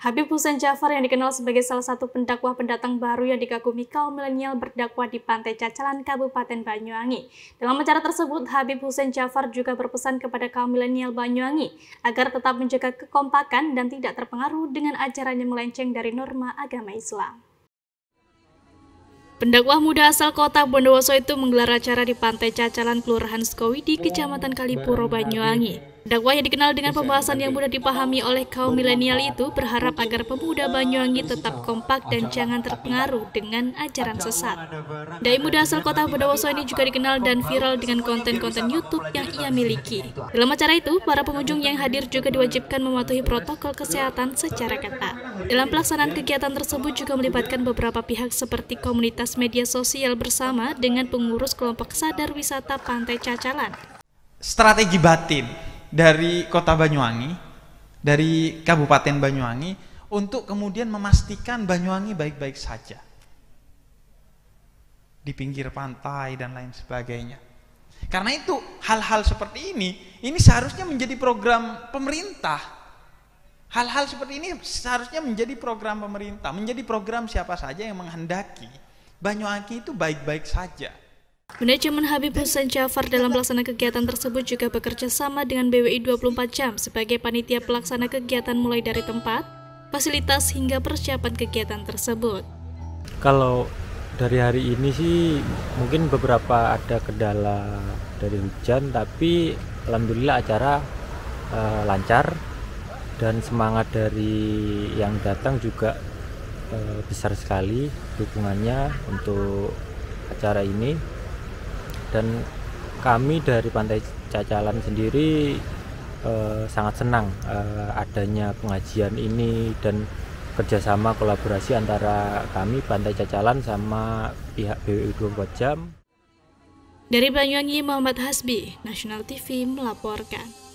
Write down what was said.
Habib Hussein Jafar yang dikenal sebagai salah satu pendakwah pendatang baru yang dikagumi kaum milenial berdakwah di Pantai Cacalan, Kabupaten Banyuwangi. Dalam acara tersebut, Habib Hussein Jafar juga berpesan kepada kaum milenial Banyuwangi agar tetap menjaga kekompakan dan tidak terpengaruh dengan ajaran yang melenceng dari norma agama Islam. Pendakwah muda asal kota Bondowoso itu menggelar acara di Pantai Cacalan, Kelurahan Sukowidi, di Kecamatan Kalipuro, Banyuwangi. Pendakwah yang dikenal dengan pembahasan yang mudah dipahami oleh kaum milenial itu berharap agar pemuda Banyuwangi tetap kompak dan jangan terpengaruh dengan ajaran sesat. Dai muda asal kota Bondowoso ini juga dikenal dan viral dengan konten-konten YouTube yang ia miliki. Dalam acara itu, para pengunjung yang hadir juga diwajibkan mematuhi protokol kesehatan secara ketat. Dalam pelaksanaan kegiatan tersebut juga melibatkan beberapa pihak seperti komunitas media sosial bersama dengan pengurus kelompok sadar wisata Pantai Cacalan. Strategi batin dari Kota Banyuwangi, dari Kabupaten Banyuwangi untuk kemudian memastikan Banyuwangi baik-baik saja. Di pinggir pantai dan lain sebagainya. Karena itu hal-hal seperti ini ini seharusnya menjadi program pemerintah Hal-hal seperti ini seharusnya menjadi program pemerintah, menjadi program siapa saja yang menghendaki. Banyuwangi itu baik-baik saja. Manajemen Habib Hussein Jafar dalam pelaksana kegiatan tersebut juga bekerja sama dengan BWI 24 jam sebagai panitia pelaksana kegiatan mulai dari tempat, fasilitas hingga persiapan kegiatan tersebut. Kalau dari hari ini sih mungkin beberapa ada kendala dari hujan, tapi alhamdulillah acara uh, lancar dan semangat dari yang datang juga e, besar sekali dukungannya untuk acara ini dan kami dari Pantai Cacalan sendiri e, sangat senang e, adanya pengajian ini dan kerjasama kolaborasi antara kami Pantai Cacalan sama pihak BWU 24 jam. Dari Banyuwangi, Muhammad Hasbi, National TV melaporkan.